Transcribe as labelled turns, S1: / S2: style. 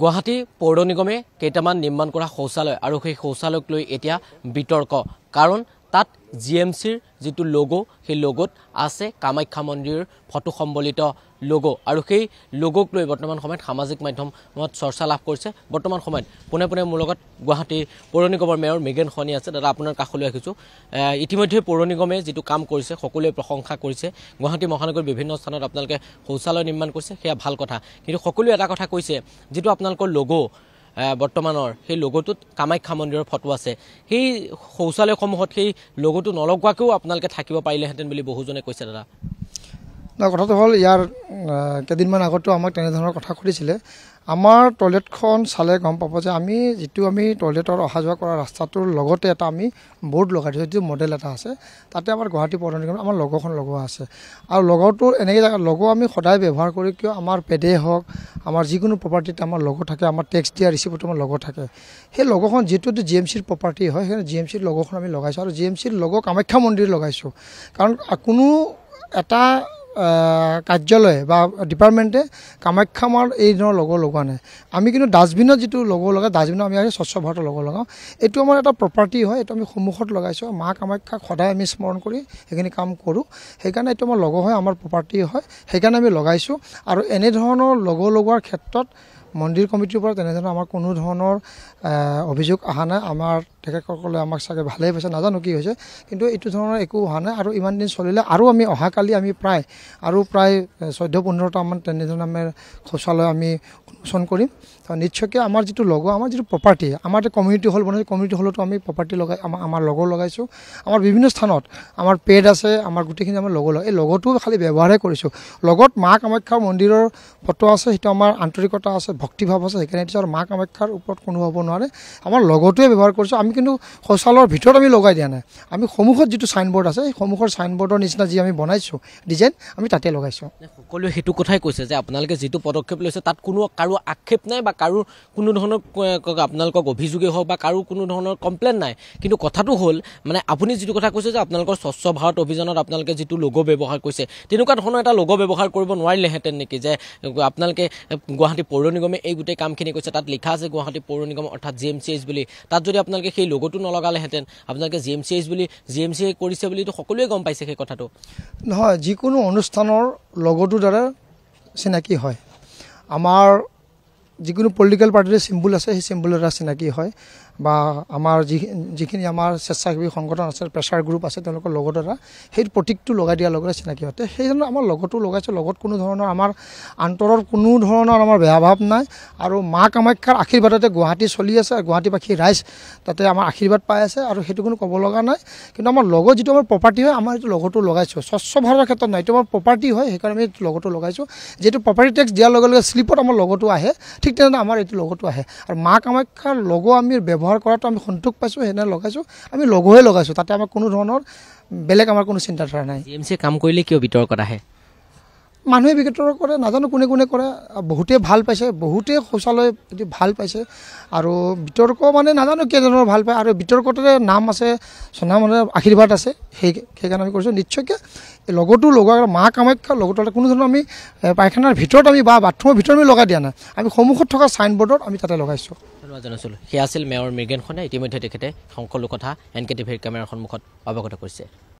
S1: গুৱাহাটী পৌৰ নিগমে কেইটামান নিৰ্মাণ কৰা শৌচালয় আৰু সেই শৌচালয়ক লৈ এতিয়া বিতৰ্ক কাৰণ তাত জি এম চিৰ যিটো লগ' সেই লগত আছে কামাখ্যা মন্দিৰৰ ফটো সম্বলিত লগ' আৰু সেই লগ'ক লৈ বৰ্তমান সময়ত সামাজিক মাধ্যমত চৰ্চা লাভ কৰিছে বৰ্তমান সময়ত পোনে পোনে মোৰ লগত গুৱাহাটীৰ পৌৰ নিগমৰ মেয়ৰ মেগেন সোৱানী আছে দাদা আপোনাৰ কাষলৈ আহিছোঁ ইতিমধ্যে পৌৰ নিগমে যিটো কাম কৰিছে সকলোৱে প্ৰশংসা কৰিছে গুৱাহাটী মহানগৰীৰ বিভিন্ন স্থানত আপোনালোকে শৌচালয় নিৰ্মাণ কৰিছে সেয়া ভাল কথা কিন্তু সকলোৱে এটা কথা কৈছে যিটো আপোনালোকৰ লগ' বৰ্তমানৰ সেই লগটোত কামাখ্যা মন্দিৰৰ ফটো আছে সেই শৌচালয়সমূহত সেই লগটো নলগোৱাকৈও আপোনালোকে থাকিব পাৰিলেহেঁতেন বুলি বহুজনে কৈছে দাদা
S2: কথাটো হ'ল ইয়াৰ কেইদিনমান আগতো আমাক তেনেধৰণৰ কথা সুধিছিলে আমাৰ টয়লেটখন চালে গম পাব যে আমি যিটো আমি টয়লেটৰ অহা যোৱা কৰা ৰাস্তাটোৰ লগতে এটা আমি বৰ্ড লগাই দিছোঁ যিটো মডেল এটা আছে তাতে আমাৰ গুৱাহাটী পৌৰ নিগম আমাৰ লগৰখন লগোৱা আছে আৰু লগৰটো এনেকৈ জেগা লগো আমি সদায় ব্যৱহাৰ কৰি কিয় আমাৰ পেডেই হওক আমাৰ যিকোনো প্ৰপাৰ্টিত আমাৰ লগো থাকে আমাৰ টেক্স দিয়া ৰিচিপ্টটো আমাৰ লগত থাকে সেই লগৰখন যিটো জি এম চিৰ প্ৰপাৰ্টি হয় সেই জি এম চিৰ লগৰখন আমি লগাইছোঁ আৰু জি এম চিৰ লগৰ কামাখ্যা মন্দিৰ লগাইছোঁ কাৰণ কোনো এটা কাৰ্যালয়ে বা ডিপাৰ্টমেণ্টে কামাখ্যা আমাৰ এই ধৰণৰ লগ লগোৱা নাই আমি কিন্তু ডাষ্টবিনত যিটো লগ লগাওঁ ডাষ্টবিনত আমি স্বচ্ছ ভাৰতৰ লগ লগাওঁ এইটো আমাৰ এটা প্ৰপাৰ্টি হয় এইটো আমি সন্মুখত লগাইছোঁ মা কামাখ্যাক সদায় আমি স্মৰণ কৰি সেইখিনি কাম কৰোঁ সেইকাৰণে এইটো আমাৰ লগ হয় আমাৰ প্ৰপাৰ্টি হয় সেইকাৰণে আমি লগাইছোঁ আৰু এনেধৰণৰ লগ লগোৱাৰ ক্ষেত্ৰত মন্দিৰ কমিটিৰ পৰা তেনেধৰণৰ আমাৰ কোনো ধৰণৰ অভিযোগ অহা নাই আমাৰ তেখেতসকলে আমাক চাগে ভালেই পাইছে নাজানো কি হৈছে কিন্তু এইটো ধৰণৰ একো অহা নাই আৰু ইমান দিন চলিলে আৰু আমি অহাকালি আমি প্ৰায় আৰু প্ৰায় চৈধ্য পোন্ধৰটামান তেনেধৰণে আমি শৌচালয় আমি উন্মোচন কৰিম আৰু নিশ্চয়কৈ আমাৰ যিটো লগৰ আমাৰ যিটো প্ৰপাৰ্টি আমাৰ এটা কমিউনিটি হল বনাইছোঁ কমিউনিটি হলতো আমি প্ৰপাৰ্টি লগাই আমাৰ আমাৰ লগৰ লগাইছোঁ আমাৰ বিভিন্ন স্থানত আমাৰ পেড আছে আমাৰ গোটেইখিনি আমাৰ লগৰ লগ এই লগতো খালী ব্যৱহাৰে কৰিছোঁ লগত মা কামাখ্যা মন্দিৰৰ ফটো আছে সেইটো আমাৰ আন্তৰিকতা আছে ভক্তিভাৱ আছে সেইকাৰণে এতিয়া মা কামাখ্যাৰ ওপৰত কোনো হ'ব নোৱাৰে আমাৰ লগতোৱে ব্যৱহাৰ কৰিছোঁ আমি কিন্তু শৌচালয়ৰ ভিতৰত আমি লগাই দিয়া নাই আমি সন্মুখত যিটো ছাইনবোৰ্ড আছে সেই সন্মুখৰ ছাইনবোৰ্ডৰ নিচিনা যি আমি বনাইছোঁ ডিজাইন আমি তাতে লগাইছোঁ
S1: সকলোৱে সেইটো কথাই কৈছে যে আপোনালোকে যিটো পদক্ষেপ লৈছে তাত কোনো কাৰো আক্ষেপ নাই বা কাৰো কোনো ধৰণৰ আপোনালোকক অভিযোগেই হওক বা কাৰো কোনো ধৰণৰ কমপ্লেইন নাই কিন্তু কথাটো হ'ল মানে আপুনি যিটো কথা কৈছে যে আপোনালোকৰ স্বচ্ছ ভাৰত অভিযানত আপোনালোকে যিটো লগ ব্যৱহাৰ কৰিছে তেনেকুৱা ধৰণৰ এটা লগ ব্যৱহাৰ কৰিব নোৱাৰিলেহেঁতেন নেকি যে আপোনালোকে গুৱাহাটী পৌৰ নিগমে নিগমে এই গোটেই কামখিনি কৈছে তাত লিখা আছে গুৱাহাটী পৌৰ নিগম অৰ্থাৎ জি এম চি এইচ বুলি তাত যদি আপোনালোকে সেই লগতো নলগালেহেঁতেন আপোনালোকে জি এম চি এইচ বুলি জি এম চি কৰিছে বুলিতো সকলোৱে গম পাইছে সেই কথাটো
S2: নহয় যিকোনো অনুষ্ঠানৰ লগতো দ্বাৰা চিনাকি হয় আমাৰ যিকোনো পলিটিকেল পাৰ্টিৰে চিম্বুল আছে সেই চিম্বুলৰ দ্বাৰা চিনাকি হয় বা আমাৰ যি যিখিনি আমাৰ স্বেচ্ছাসেৱী সংগঠন আছে প্ৰেছাৰ গ্ৰুপ আছে তেওঁলোকৰ লগৰ দ্বাৰা সেই প্ৰতীকটো লগাই দিয়াৰ লগতে চিনাকি হওঁতে ধৰণৰ আমাৰ লগতো লগাইছোঁ লগত কোনো ধৰণৰ আমাৰ আন্তৰৰ কোনো ধৰণৰ আমাৰ বেয়া ভাৱ নাই আৰু মা কামাখ্যাৰ আশীৰ্বাদতে গুৱাহাটী চলি আছে আৰু গুৱাহাটীবাসী ৰাইজ তাতে আমাৰ আশীৰ্বাদ পাই আছে আৰু সেইটো কোনো ক'ব লগা নাই কিন্তু আমাৰ লগত যিটো আমাৰ প্ৰপাৰ্টি হয় আমাৰ সেইটো লগতো লগাইছোঁ স্বচ্ছ ভাৰতৰ ক্ষেত্ৰত নাই এইটো আমাৰ প্ৰপাৰ্টি হয় সেইকাৰণে আমি লগতো লগাইছোঁ যিহেতু প্ৰপাৰ্টি টেক্স দিয়াৰ লগে লগে শ্লিপত আমাৰ লগতো আহে ঠিক তেনেদৰে আমাৰ এইটো লগতো আহে আৰু মা কামাখ্যাৰ লগো আমি ব্যৱহাৰ ব্যৱহাৰ কৰাটো আমি সন্তোষ পাইছোঁ সেইদিনা লগাইছোঁ আমি লগোৱে লগাইছোঁ তাতে আমাৰ কোনো ধৰণৰ বেলেগ আমাৰ কোনো চিন্তাধাৰা নাই
S1: এম চিয়ে কাম কৰিলে কিয় বিতৰ্কত আহে
S2: মানুহে বিতৰ্ক কৰে নাজানো কোনে কোনে কৰে বহুতেই ভাল পাইছে বহুতেই শৌচালয় ভাল পাইছে আৰু বিতৰ্ক মানে নাজানো কেইজনৰ ভাল পায় আৰু বিতৰ্কতে নাম আছে চন্দা মানে আশীৰ্বাদ আছে সেই সেইকাৰণে আমি কৰিছোঁ নিশ্চয়কৈ এই লগতো লগোৱা মা কামাখ্যা লগতে কোনো ধৰণৰ আমি পায়খানাৰ ভিতৰত আমি বা বাথৰুমৰ ভিতৰত আমি লগাই দিয়া নাই আমি সন্মুখত থকা ছাইনবোৰ্ডত আমি তাতে লগাইছোঁ ধন্যবাদ জনাইছিলোঁ
S1: সেয়া আছিল মেয়ৰ মৃগেন ইতিমধ্যে তেখেতে সকলো কথা এন কে টিভিৰ কেমেৰাৰ সন্মুখত অৱগত কৰিছে